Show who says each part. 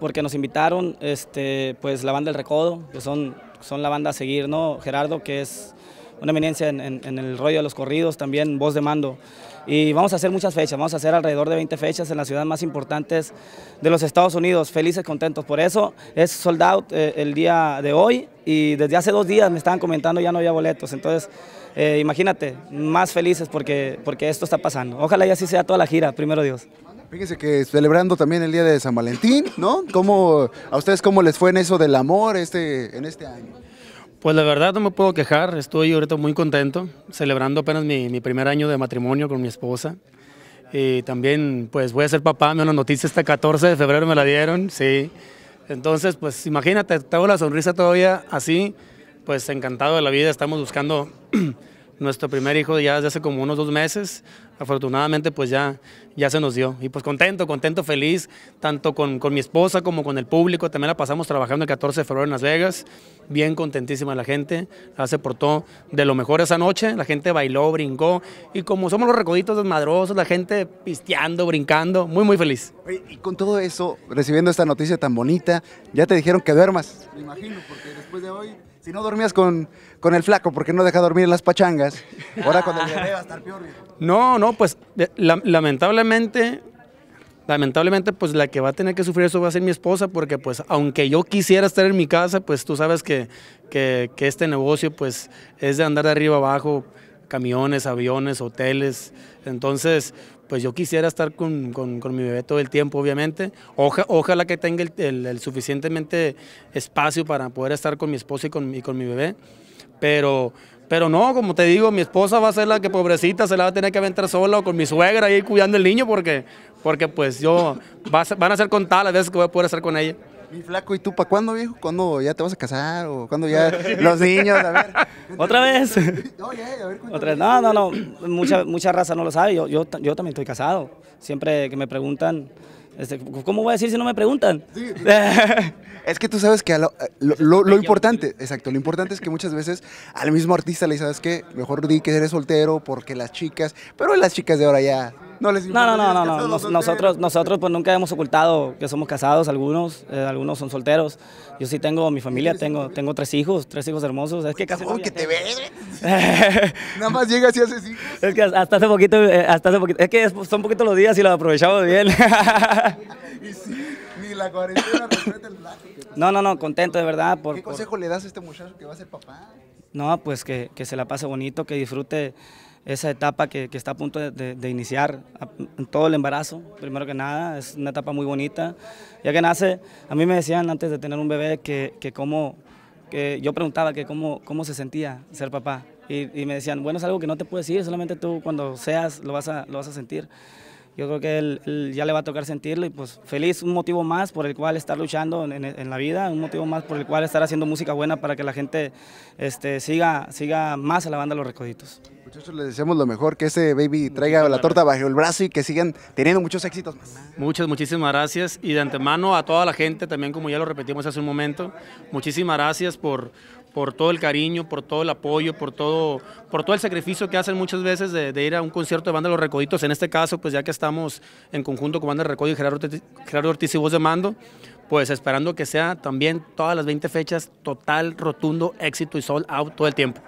Speaker 1: porque nos invitaron, este, pues la banda El Recodo, que son, son la banda a seguir, ¿no? Gerardo, que es una eminencia en, el rollo de los corridos, también voz de mando. Y vamos a hacer muchas fechas, vamos a hacer alrededor de 20 fechas en las ciudades más importantes de los Estados Unidos, felices, contentos. Por eso es sold out eh, el día de hoy y desde hace dos días me estaban comentando ya no había boletos. Entonces, eh, imagínate, más felices porque, porque esto está pasando. Ojalá y así sea toda la gira, primero Dios.
Speaker 2: Fíjense que celebrando también el día de San Valentín, ¿no? ¿Cómo, ¿A ustedes cómo les fue en eso del amor este, en este año?
Speaker 3: Pues la verdad no me puedo quejar, estoy ahorita muy contento, celebrando apenas mi, mi primer año de matrimonio con mi esposa. Y también pues voy a ser papá, me una noticia este 14 de febrero me la dieron, sí. Entonces pues imagínate, tengo la sonrisa todavía así, pues encantado de la vida, estamos buscando nuestro primer hijo ya desde hace como unos dos meses, afortunadamente pues ya, ya se nos dio. Y pues contento, contento, feliz, tanto con, mi esposa como con el público. También la pasamos trabajando el 14 de febrero en Las Vegas, bien contentísima la gente, se portó de lo mejor esa noche, la gente bailó, brincó y como somos los recoditos desmadrosos, la gente pisteando, brincando, muy muy feliz. Y con todo eso,
Speaker 2: recibiendo esta noticia tan bonita, ya te dijeron que duermas, me imagino, porque después de hoy... Si no dormías con, con el flaco, porque no deja dormir las pachangas, ahora con el va a estar peor.
Speaker 3: No, no, pues lamentablemente, lamentablemente, pues la que va a tener que sufrir eso va a ser mi esposa, porque pues aunque yo quisiera estar en mi casa, pues tú sabes que, que este negocio pues es de andar de arriba abajo, camiones, aviones, hoteles. Entonces, pues yo quisiera estar con, mi bebé todo el tiempo, obviamente. ojalá que tenga el, suficientemente espacio para poder estar con mi esposa y con, con mi bebé. Pero, pero no, como te digo, mi esposa va a ser la que pobrecita se la va a tener que aventar sola o con mi suegra ahí cuidando el niño porque, porque pues yo, va a ser, van a ser contadas las veces que voy a poder estar con ella. Mi flaco, ¿y tú para
Speaker 1: cuándo, viejo? ¿Cuándo ya te vas a casar? ¿O cuándo ya los niños? A ver. ¿Otra vez? No, ¿Otra vez? No, no, no. Mucha, mucha raza no lo sabe. Yo, yo, también estoy casado. Siempre que me preguntan... Este, ¿Cómo voy a decir si no me preguntan? Sí, es que
Speaker 2: tú sabes que lo, importante, exacto, lo importante es que muchas veces al mismo artista le dice ¿sabes qué? Mejor di que eres soltero porque las chicas, pero las chicas de ahora ya
Speaker 1: no les No, no, no, no, no. nosotros, nosotros pues nunca hemos ocultado que somos casados, algunos, eh, algunos son solteros. Yo sí tengo mi familia, tengo, tengo tres hijos, tres hijos hermosos. Es que casi te ve.
Speaker 2: Nada más llegas y haces
Speaker 1: hijos. Es que hasta hace poquito, eh, hasta hace poquito, es que son poquitos los días y los aprovechamos bien. y sí,
Speaker 2: ni la cuarentena respeta el
Speaker 1: No, no, no, contento de verdad. Por, ¿Qué consejo
Speaker 2: le das a este muchacho que va a ser papá?
Speaker 1: No, pues que, que se la pase bonito, que disfrute esa etapa que, está a punto de, iniciar todo el embarazo, primero que nada, es una etapa muy bonita, ya que nace, a mí me decían antes de tener un bebé que, que cómo, que yo preguntaba que cómo, cómo se sentía ser papá, y, y, me decían, bueno, es algo que no te puedes decir, solamente tú cuando seas lo vas a, lo vas a sentir yo creo que él, ya le va a tocar sentirlo y pues feliz, un motivo más por el cual estar luchando en, la vida, un motivo más por el cual estar haciendo música buena para que la gente este, siga, siga más a la banda Los Recoditos.
Speaker 2: Muchachos, les deseamos lo mejor, que ese baby traiga la torta bajo el brazo y que sigan teniendo muchos éxitos más.
Speaker 3: Muchas, muchísimas gracias y de antemano a toda la gente también, como ya lo repetimos hace un momento, muchísimas gracias por por todo el cariño, por todo el apoyo, por todo, por todo el sacrificio que hacen muchas veces de, ir a un concierto de Banda de Los Recoditos. En este caso, pues ya que estamos en conjunto con Banda de Recoditos y Gerardo Ortiz, y Voz de Mando, pues esperando que sea también todas las 20 fechas total, rotundo, éxito y sol out todo el tiempo.